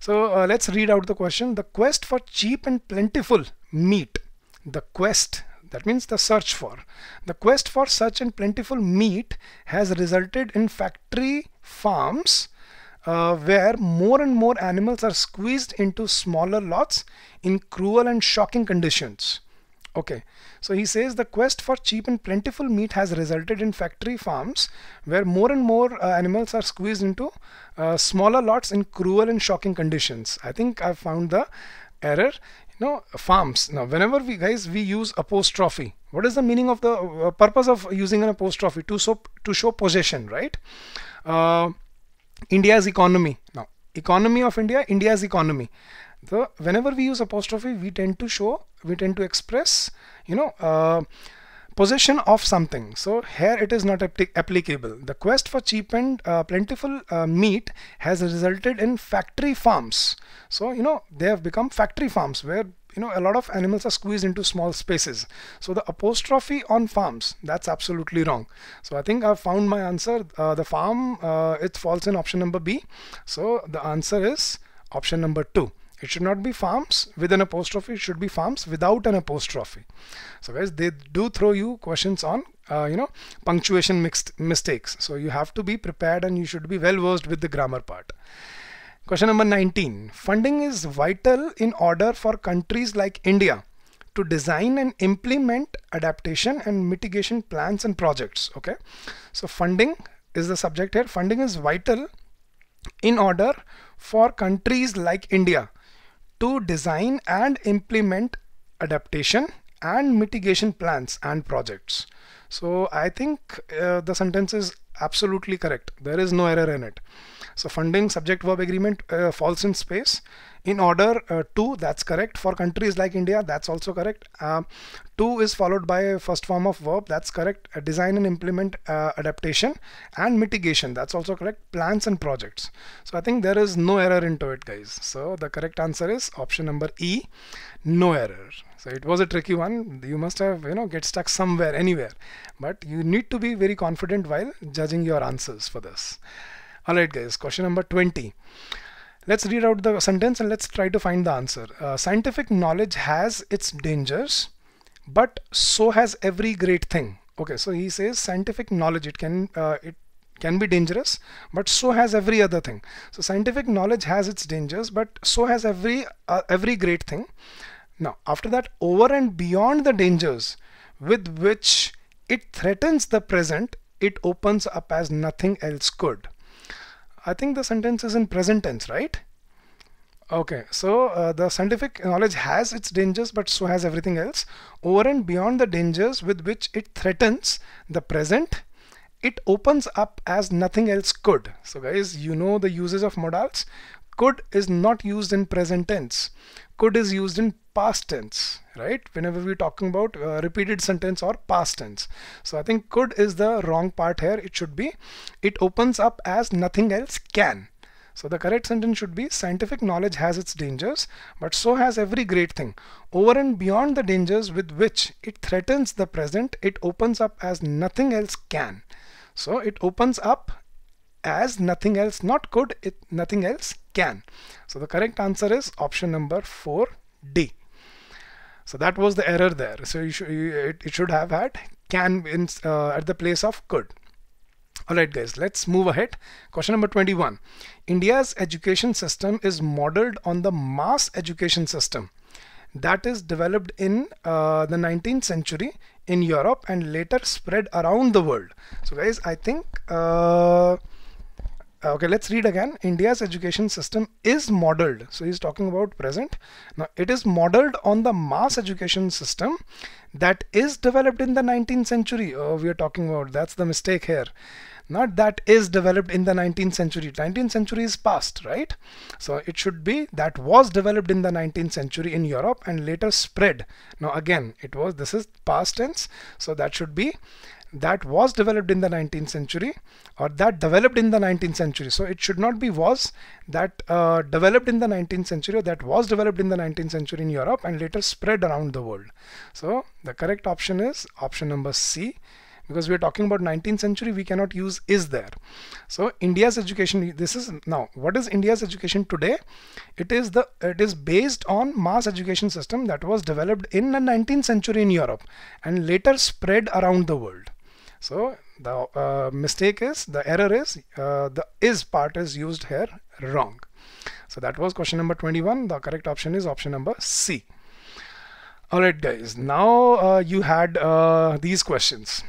So uh, let's read out the question. The quest for cheap and plentiful meat. The quest, that means the search for. The quest for such and plentiful meat has resulted in factory farms uh, where more and more animals are squeezed into smaller lots in cruel and shocking conditions. Okay, so he says the quest for cheap and plentiful meat has resulted in factory farms where more and more uh, animals are squeezed into uh, smaller lots in cruel and shocking conditions. I think I found the error. You know, farms. Now, whenever we guys we use apostrophe, what is the meaning of the uh, purpose of using an apostrophe to show to show possession, right? Uh, India's economy. Now, economy of India, India's economy. So whenever we use apostrophe we tend to show we tend to express you know uh, possession of something so here it is not applicable the quest for cheap and uh, plentiful uh, meat has resulted in factory farms so you know they have become factory farms where you know a lot of animals are squeezed into small spaces so the apostrophe on farms that's absolutely wrong so i think i've found my answer uh, the farm uh, it falls in option number b so the answer is option number two it should not be farms with an apostrophe. It should be farms without an apostrophe. So guys, they do throw you questions on, uh, you know, punctuation mixed mistakes. So you have to be prepared and you should be well versed with the grammar part. Question number 19. Funding is vital in order for countries like India to design and implement adaptation and mitigation plans and projects. Okay. So funding is the subject here. Funding is vital in order for countries like India to design and implement adaptation and mitigation plans and projects. So I think uh, the sentence is absolutely correct. There is no error in it. So funding subject verb agreement uh, falls in space in order uh, two that's correct for countries like India that's also correct uh, two is followed by a first form of verb that's correct uh, design and implement uh, adaptation and mitigation that's also correct plans and projects so I think there is no error into it guys so the correct answer is option number E no error so it was a tricky one you must have you know get stuck somewhere anywhere but you need to be very confident while judging your answers for this alright guys question number 20 Let's read out the sentence and let's try to find the answer. Uh, scientific knowledge has its dangers, but so has every great thing. Okay, so he says scientific knowledge, it can, uh, it can be dangerous, but so has every other thing. So scientific knowledge has its dangers, but so has every, uh, every great thing. Now, after that, over and beyond the dangers with which it threatens the present, it opens up as nothing else could. I think the sentence is in present tense, right? Okay, so uh, the scientific knowledge has its dangers, but so has everything else. Over and beyond the dangers with which it threatens the present, it opens up as nothing else could. So guys, you know the uses of modals. Could is not used in present tense. Could is used in past tense, right? Whenever we're talking about uh, repeated sentence or past tense. So I think could is the wrong part here. It should be, it opens up as nothing else can. So the correct sentence should be scientific knowledge has its dangers, but so has every great thing. Over and beyond the dangers with which it threatens the present, it opens up as nothing else can. So it opens up as nothing else not could, it nothing else can. So the correct answer is option number 4D. So that was the error there. So you should, you, it, it, should have had can in, uh, at the place of could. All right, guys, let's move ahead. Question number 21. India's education system is modeled on the mass education system that is developed in uh, the 19th century in Europe and later spread around the world. So guys, I think uh, uh, okay let's read again india's education system is modeled so he's talking about present now it is modeled on the mass education system that is developed in the 19th century oh we are talking about that's the mistake here not that is developed in the 19th century 19th century is past right so it should be that was developed in the 19th century in europe and later spread now again it was this is past tense so that should be that was developed in the 19th century or that developed in the 19th century. So it should not be was that uh, developed in the 19th century or that was developed in the 19th century in Europe and later spread around the world. So the correct option is option number C because we're talking about 19th century we cannot use is there so india's education this is now what is india's education today it is the it is based on mass education system that was developed in the 19th century in europe and later spread around the world so the uh, mistake is, the error is, uh, the is part is used here wrong. So that was question number 21. The correct option is option number C. All right, guys, now uh, you had uh, these questions.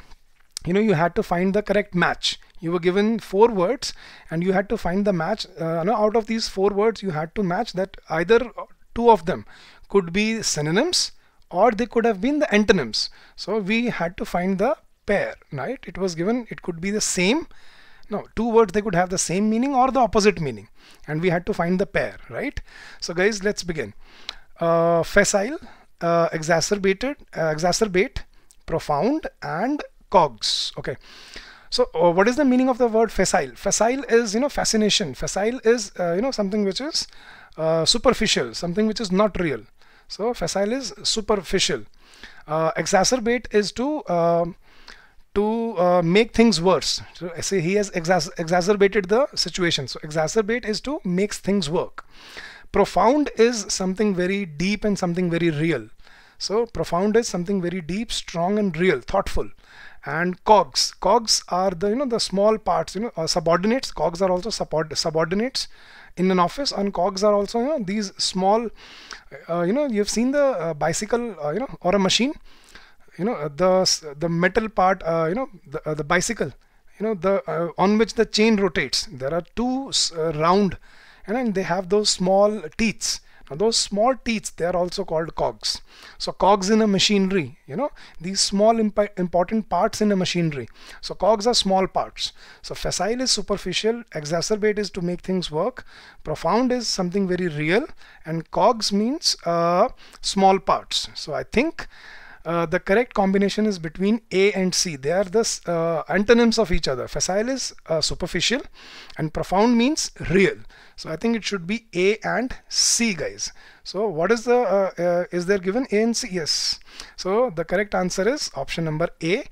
You know, you had to find the correct match. You were given four words and you had to find the match. Uh, out of these four words, you had to match that either two of them could be synonyms or they could have been the antonyms. So we had to find the pair, right? It was given, it could be the same. Now, two words, they could have the same meaning or the opposite meaning. And we had to find the pair, right? So guys, let's begin. Uh, facile, uh, exacerbated, uh, exacerbate, profound, and cogs. Okay. So uh, what is the meaning of the word facile? Facile is, you know, fascination. Facile is, uh, you know, something which is uh, superficial, something which is not real. So facile is superficial. Uh, exacerbate is to um, to uh, make things worse. So I say he has exacerbated the situation. So exacerbate is to makes things work. Profound is something very deep and something very real. So profound is something very deep, strong and real, thoughtful. And cogs. Cogs are the you know the small parts, you know, uh, subordinates. Cogs are also support subordinates in an office and cogs are also you know these small uh, you know you've seen the uh, bicycle uh, you know or a machine you know uh, the the metal part uh, you know the, uh, the bicycle you know the uh, on which the chain rotates there are two uh, round and then they have those small teeth now those small teeth they are also called cogs so cogs in a machinery you know these small imp important parts in a machinery so cogs are small parts so facile is superficial exacerbate is to make things work profound is something very real and cogs means uh, small parts so i think uh, the correct combination is between A and C. They are the uh, antonyms of each other. Facile is uh, superficial and profound means real. So I think it should be A and C guys. So what is the, uh, uh, is there given A and C? Yes. So the correct answer is option number A,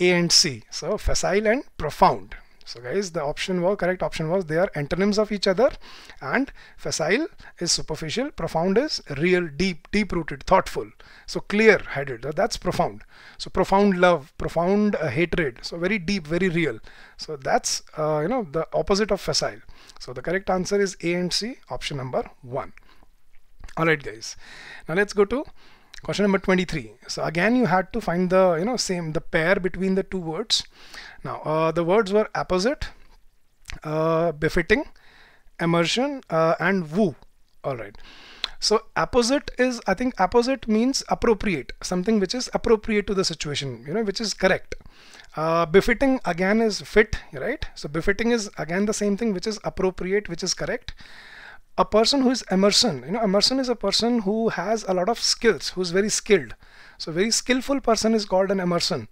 A and C. So facile and profound. So guys, the option was correct option was they are antonyms of each other and facile is superficial, profound is real, deep, deep-rooted, thoughtful. So clear-headed, that's profound. So profound love, profound uh, hatred, so very deep, very real. So that's, uh, you know, the opposite of facile. So the correct answer is A and C, option number one. All right, guys. Now let's go to question number 23 so again you had to find the you know same the pair between the two words now, uh, the words were apposite, uh, befitting, immersion, uh, and woo. All right. So apposite is, I think apposite means appropriate, something which is appropriate to the situation, you know, which is correct. Uh, befitting again is fit, right? So befitting is again the same thing, which is appropriate, which is correct. A person who is immersion, you know, immersion is a person who has a lot of skills, who's very skilled. So very skillful person is called an immersion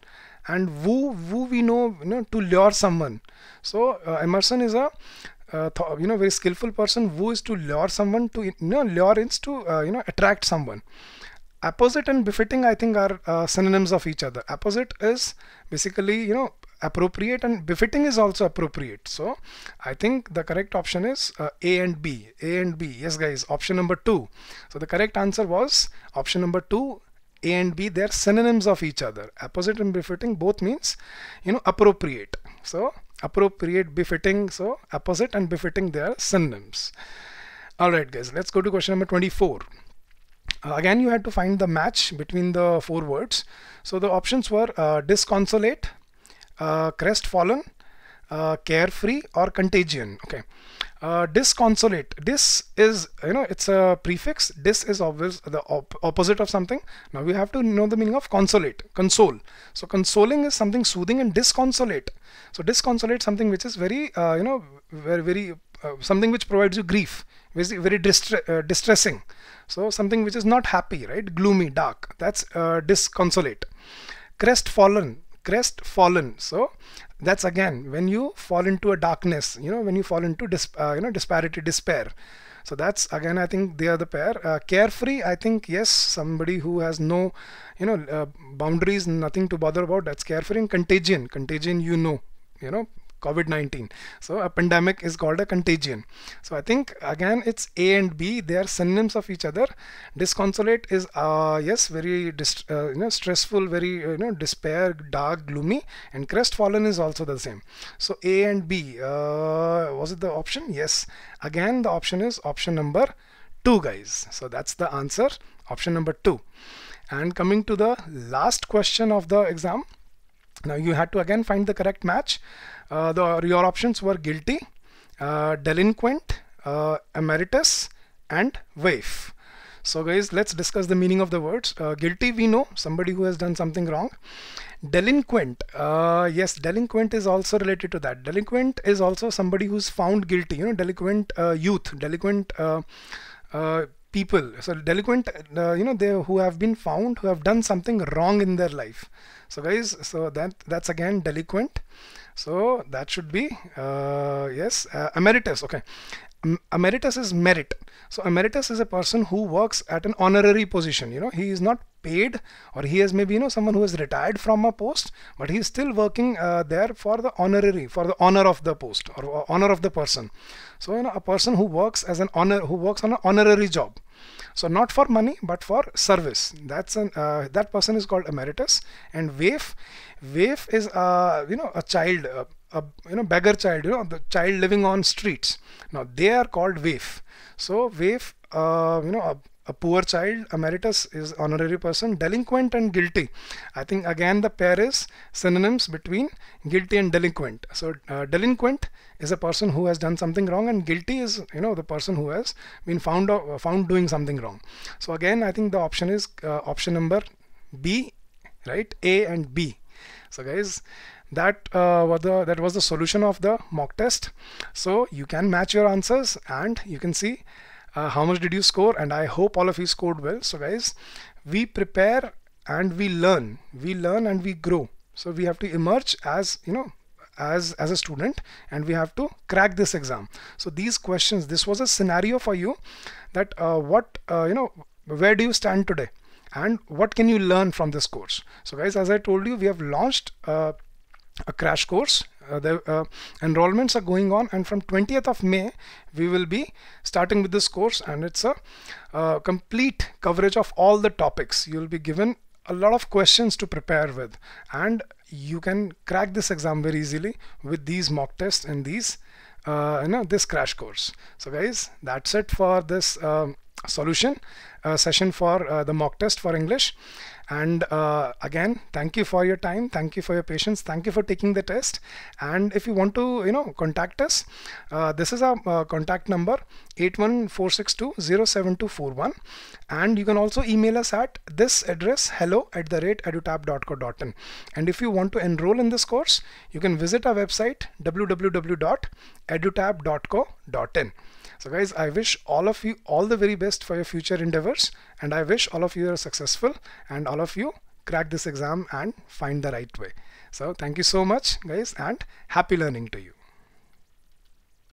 and woo woo we know you know to lure someone so uh, emerson is a uh, you know very skillful person woo is to lure someone to you know lure is to uh, you know attract someone apposite and befitting i think are uh, synonyms of each other apposite is basically you know appropriate and befitting is also appropriate so i think the correct option is uh, a and b a and b yes guys option number 2 so the correct answer was option number 2 a and B, they're synonyms of each other. Apposite and befitting both means, you know, appropriate. So appropriate, befitting, so apposite and befitting, they are synonyms. All right, guys, let's go to question number 24. Uh, again, you had to find the match between the four words. So the options were uh, disconsolate, uh, crestfallen, uh, carefree or contagion. Okay. Uh, disconsolate. Dis is, you know, it's a prefix. Dis is obvious the op opposite of something. Now we have to know the meaning of consolate, console. So consoling is something soothing and disconsolate. So disconsolate something which is very, uh, you know, very, very uh, something which provides you grief, very, very distre uh, distressing. So something which is not happy, right? Gloomy, dark. That's uh, disconsolate. Crestfallen crestfallen. So that's again when you fall into a darkness you know when you fall into dis, uh, you know disparity despair so that's again i think they are the pair uh, carefree i think yes somebody who has no you know uh, boundaries nothing to bother about that's carefree and contagion contagion you know you know COVID-19. So a pandemic is called a contagion. So I think again it's A and B. They are synonyms of each other. Disconsolate is uh, yes very uh, you know stressful, very you know despair, dark, gloomy, and crestfallen is also the same. So A and B uh, was it the option? Yes. Again the option is option number two, guys. So that's the answer. Option number two. And coming to the last question of the exam now you had to again find the correct match. Uh, the, your options were guilty, uh, delinquent, uh, emeritus, and waif. So guys, let's discuss the meaning of the words. Uh, guilty we know, somebody who has done something wrong. Delinquent, uh, yes, delinquent is also related to that. Delinquent is also somebody who's found guilty, you know, delinquent uh, youth, delinquent people so delinquent uh, you know they who have been found who have done something wrong in their life so guys so that that's again delinquent so that should be uh, yes uh, emeritus okay emeritus is merit so emeritus is a person who works at an honorary position you know he is not paid or he is maybe you know someone who is retired from a post but he is still working uh, there for the honorary for the honor of the post or, or honor of the person so you know a person who works as an honor who works on an honorary job so not for money but for service that's an uh, that person is called emeritus and waif waif is uh, you know a child uh, a you know beggar child you know the child living on streets now they are called waif so waif uh, you know a, a poor child emeritus is honorary person delinquent and guilty i think again the pair is synonyms between guilty and delinquent so uh, delinquent is a person who has done something wrong and guilty is you know the person who has been found uh, found doing something wrong so again i think the option is uh, option number b right a and b so guys that uh, was the that was the solution of the mock test so you can match your answers and you can see uh, how much did you score and I hope all of you scored well so guys we prepare and we learn we learn and we grow so we have to emerge as you know as as a student and we have to crack this exam so these questions this was a scenario for you that uh, what uh, you know where do you stand today and what can you learn from this course so guys as i told you we have launched uh, a crash course. Uh, the uh, enrollments are going on and from 20th of May we will be starting with this course and it's a uh, complete coverage of all the topics. You'll be given a lot of questions to prepare with and you can crack this exam very easily with these mock tests and these uh, you know this crash course. So guys that's it for this um, solution uh, session for uh, the mock test for English and uh, again, thank you for your time. Thank you for your patience. Thank you for taking the test. And if you want to, you know, contact us, uh, this is our uh, contact number 814620724. And you can also email us at this address hello at the rate edutab.co.in. And if you want to enroll in this course, you can visit our website www.edutab.co.in. So guys, I wish all of you all the very best for your future endeavors and I wish all of you are successful and all of you crack this exam and find the right way. So thank you so much guys and happy learning to you.